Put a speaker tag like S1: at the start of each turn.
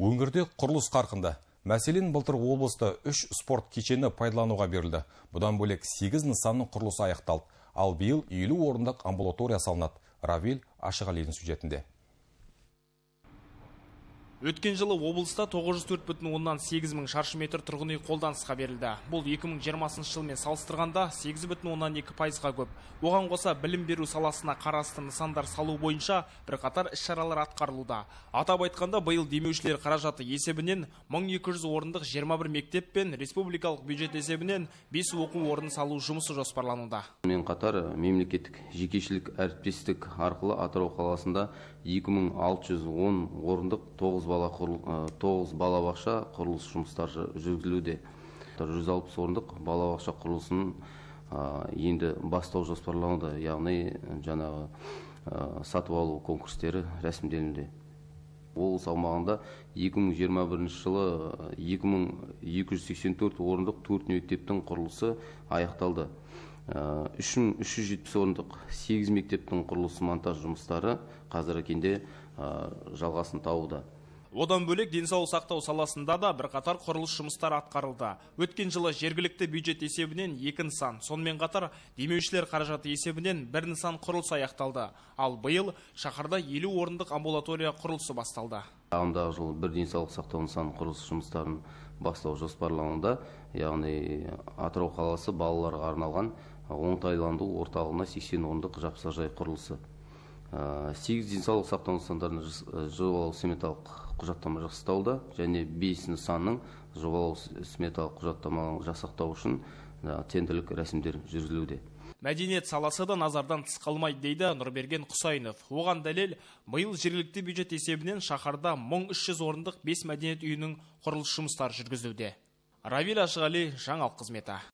S1: Өңірде құрылыс қарқынды. Мәселен, былтыр облыста үш спорт кешені пайдалануға берілді. Бұдан бөлек 8 нысанның құрылысы аяқталды. Ал биыл елу орындық амбулатория салынады. Равиль Ашығалидің сюжетінде
S2: өткен жылы облыста 904 бүтін оннан сегіз шаршы метр тұрғын үй қолданысқа берілді бұл 2020 жылмен салыстырғанда 8 бүтін оннан 2 пайызға көп оған қоса білім беру саласына қарасты нысандар салу бойынша бірқатар іс шаралар атқарылуда атап айтқанда биыл демеушілер қаражаты есебінен 1200 орындық 21 мектеп пен республикалық бюджет есебінен 5 оқу орнын салу жұмысы жоспарлануда
S3: мен қатар э, мемлекеттік жекешілік әріптестік арқылы атырау қаласында 2610 орындық 9 бала э, тоғыз балабақша құрылыс жұмыстары жүргізілуде жүз алпыс орындық балабақша құрылысын э, енді бастау жоспарлануда яғни жаңағы ә, сатып алу конкурстері рәсімделуде облыс аумағында 2021 жылы 2284 орындық төрт мектептің құрылысы аяқталды үш жүз жетпіс орындық сегіз мектептің құрылысы монтаж жұмыстары қазіргі кезде жалғасын табуда
S2: одан бөлек денсаулық сақтау саласында да бірқатар құрылыс жұмыстары атқарылды өткен жылы жергілікті бюджет есебінен екі нысан сонымен қатар демеушілер қаражаты есебінен бір нысан құрылыс аяқталды ал биыл шаһарда 50 орындық амбулатория құрылысы басталды
S3: ағымдағы жыл бір денсаулық сақтау нысаны құрылыс жұмыстарын бастау жоспарлануда яғни атырау қаласы балаларға арналған оңтайландыру орталығына сексен орындық жапсажай құрылысы Э, сегіз денсаулық сақтау нысандарына э, жобалау сметалық құжаттама жасақталды және бес нысанның жобалау сметалық құжаттамаларын жасақтау үшін тендерлік рәсімдер жүргізілуде
S2: мәдениет саласы да назардан тыс қалмайды дейді нұрберген құсайынов оған дәлел биыл жергілікті бюджет есебінен шаһарда мың үш орындық бес мәдениет үйінің құрылыс жұмыстары жүргізілуде равиль ашығали жаңалық қызметі